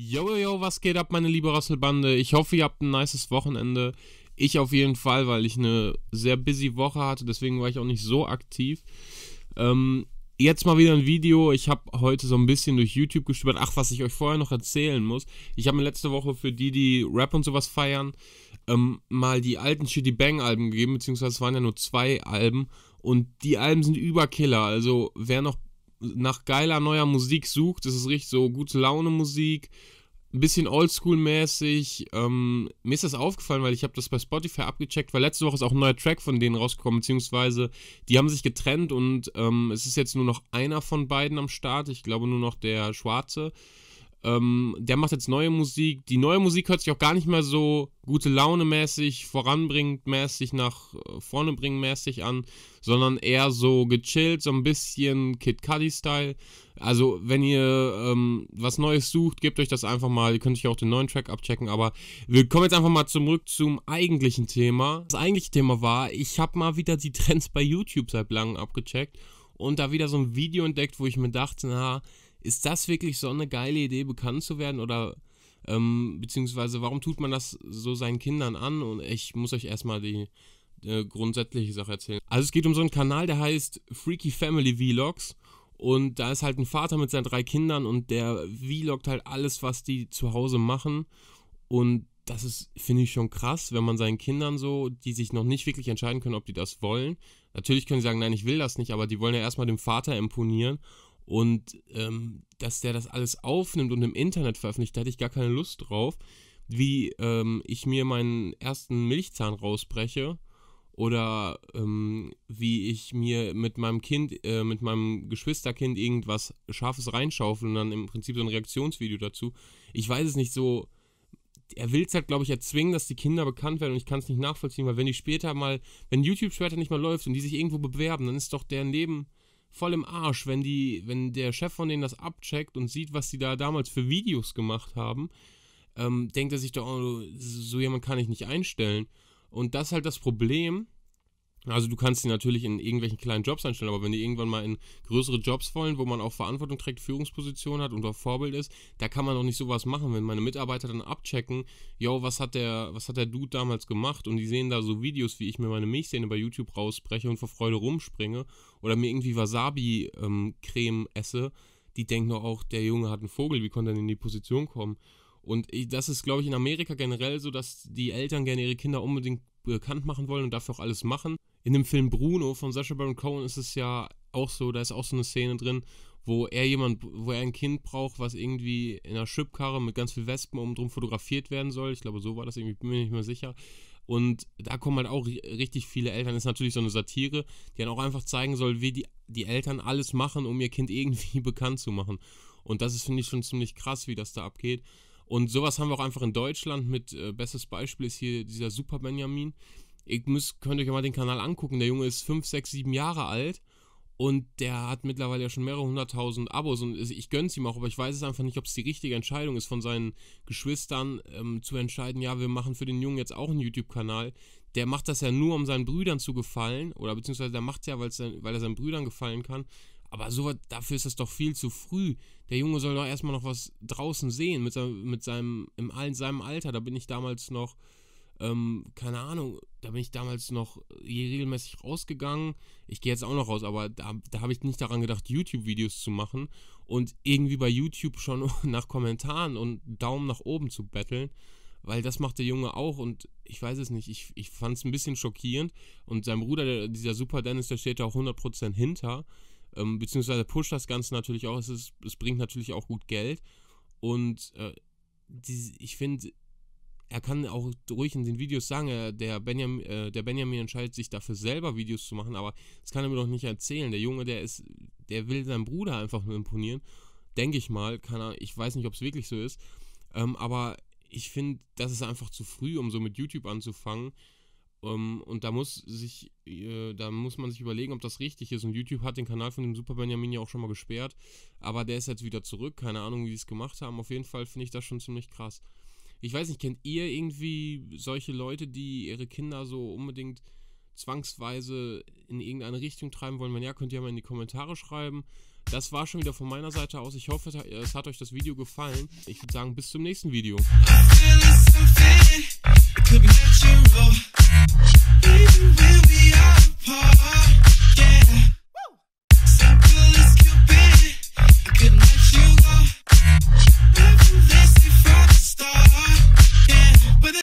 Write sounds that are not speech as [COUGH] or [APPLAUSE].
Yo, yo, yo, was geht ab, meine liebe Rasselbande? Ich hoffe, ihr habt ein nices Wochenende. Ich auf jeden Fall, weil ich eine sehr busy Woche hatte, deswegen war ich auch nicht so aktiv. Ähm, jetzt mal wieder ein Video. Ich habe heute so ein bisschen durch YouTube gestöbert. Ach, was ich euch vorher noch erzählen muss. Ich habe mir letzte Woche für die, die Rap und sowas feiern, ähm, mal die alten Shitty Bang Alben gegeben, beziehungsweise es waren ja nur zwei Alben. Und die Alben sind Überkiller. Also wer noch nach geiler neuer Musik sucht, das ist richtig so gute Laune Musik, ein bisschen Oldschool-mäßig. Ähm, mir ist das aufgefallen, weil ich habe das bei Spotify abgecheckt, weil letzte Woche ist auch ein neuer Track von denen rausgekommen, beziehungsweise die haben sich getrennt und ähm, es ist jetzt nur noch einer von beiden am Start. Ich glaube nur noch der Schwarze. Ähm, der macht jetzt neue Musik. Die neue Musik hört sich auch gar nicht mehr so gute Laune mäßig, voranbringend mäßig, nach äh, vorne bringen mäßig an, sondern eher so gechillt, so ein bisschen Kid Cudi-Style. Also, wenn ihr ähm, was Neues sucht, gebt euch das einfach mal. Ihr könnt euch auch den neuen Track abchecken, aber wir kommen jetzt einfach mal zurück zum eigentlichen Thema. Das eigentliche Thema war, ich habe mal wieder die Trends bei YouTube seit langem abgecheckt und da wieder so ein Video entdeckt, wo ich mir dachte, na, ist das wirklich so eine geile Idee, bekannt zu werden? Oder ähm, beziehungsweise warum tut man das so seinen Kindern an? Und ich muss euch erstmal die äh, grundsätzliche Sache erzählen. Also es geht um so einen Kanal, der heißt Freaky Family Vlogs. Und da ist halt ein Vater mit seinen drei Kindern und der vlogt halt alles, was die zu Hause machen. Und das ist, finde ich, schon krass, wenn man seinen Kindern so, die sich noch nicht wirklich entscheiden können, ob die das wollen. Natürlich können sie sagen, nein, ich will das nicht, aber die wollen ja erstmal dem Vater imponieren und ähm, dass der das alles aufnimmt und im Internet veröffentlicht, da hatte ich gar keine Lust drauf. Wie ähm, ich mir meinen ersten Milchzahn rausbreche oder ähm, wie ich mir mit meinem Kind, äh, mit meinem Geschwisterkind irgendwas Scharfes reinschaufel und dann im Prinzip so ein Reaktionsvideo dazu. Ich weiß es nicht so. Er will es halt, glaube ich, erzwingen, dass die Kinder bekannt werden und ich kann es nicht nachvollziehen, weil wenn die später mal, wenn YouTube später nicht mal läuft und die sich irgendwo bewerben, dann ist doch deren Leben voll im Arsch, wenn die, wenn der Chef von denen das abcheckt und sieht, was die da damals für Videos gemacht haben, ähm, denkt er sich doch, oh, so jemand kann ich nicht einstellen. Und das ist halt das Problem, also du kannst sie natürlich in irgendwelchen kleinen Jobs einstellen, aber wenn die irgendwann mal in größere Jobs wollen, wo man auch Verantwortung trägt, Führungsposition hat und auch Vorbild ist, da kann man doch nicht sowas machen, wenn meine Mitarbeiter dann abchecken, yo, was hat der, was hat der Dude damals gemacht und die sehen da so Videos, wie ich mir meine Milchsehne bei YouTube rausbreche und vor Freude rumspringe oder mir irgendwie Wasabi-Creme ähm, esse, die denken doch auch, der Junge hat einen Vogel, wie konnte er denn in die Position kommen? Und äh, das ist, glaube ich, in Amerika generell so, dass die Eltern gerne ihre Kinder unbedingt bekannt machen wollen und dafür auch alles machen in dem Film Bruno von Sacha Baron Cohen ist es ja auch so, da ist auch so eine Szene drin, wo er jemand, wo er ein Kind braucht, was irgendwie in einer Schubkarre mit ganz viel Wespen oben drum fotografiert werden soll. Ich glaube, so war das irgendwie, bin mir nicht mehr sicher. Und da kommen halt auch richtig viele Eltern. Das ist natürlich so eine Satire, die dann auch einfach zeigen soll, wie die, die Eltern alles machen, um ihr Kind irgendwie [LAUGHS] bekannt zu machen. Und das ist, finde ich, schon ziemlich krass, wie das da abgeht. Und sowas haben wir auch einfach in Deutschland mit, äh, bestes Beispiel ist hier dieser Super Benjamin, Ihr müsst, könnt euch ja mal den Kanal angucken. Der Junge ist 5, 6, 7 Jahre alt und der hat mittlerweile ja schon mehrere hunderttausend Abos und ich gönn's ihm auch, aber ich weiß es einfach nicht, ob es die richtige Entscheidung ist, von seinen Geschwistern ähm, zu entscheiden, ja, wir machen für den Jungen jetzt auch einen YouTube-Kanal. Der macht das ja nur, um seinen Brüdern zu gefallen, oder beziehungsweise der macht es ja, weil's, weil er seinen Brüdern gefallen kann. Aber so, dafür ist das doch viel zu früh. Der Junge soll doch erstmal noch was draußen sehen, mit seinem, mit seinem, in allen seinem Alter. Da bin ich damals noch ähm, keine Ahnung, da bin ich damals noch äh, regelmäßig rausgegangen. Ich gehe jetzt auch noch raus, aber da, da habe ich nicht daran gedacht, YouTube-Videos zu machen und irgendwie bei YouTube schon [LAUGHS] nach Kommentaren und Daumen nach oben zu betteln, weil das macht der Junge auch und ich weiß es nicht, ich, ich fand es ein bisschen schockierend und sein Bruder, der, dieser Super Dennis, der steht da auch 100% hinter, ähm, beziehungsweise pusht das Ganze natürlich auch, es, ist, es bringt natürlich auch gut Geld und äh, die, ich finde, er kann auch ruhig in den Videos sagen, äh, der, Benjamin, äh, der Benjamin entscheidet sich dafür selber Videos zu machen, aber das kann er mir doch nicht erzählen. Der Junge, der ist, der will seinem Bruder einfach nur imponieren, denke ich mal. Kann er, ich weiß nicht, ob es wirklich so ist, ähm, aber ich finde, das ist einfach zu früh, um so mit YouTube anzufangen. Ähm, und da muss sich, äh, da muss man sich überlegen, ob das richtig ist. Und YouTube hat den Kanal von dem Super Benjamin ja auch schon mal gesperrt, aber der ist jetzt wieder zurück. Keine Ahnung, wie die es gemacht haben. Auf jeden Fall finde ich das schon ziemlich krass. Ich weiß nicht, kennt ihr irgendwie solche Leute, die ihre Kinder so unbedingt zwangsweise in irgendeine Richtung treiben wollen? Wenn ja, könnt ihr mal in die Kommentare schreiben. Das war schon wieder von meiner Seite aus. Ich hoffe, es hat euch das Video gefallen. Ich würde sagen, bis zum nächsten Video. even when we are apart, yeah.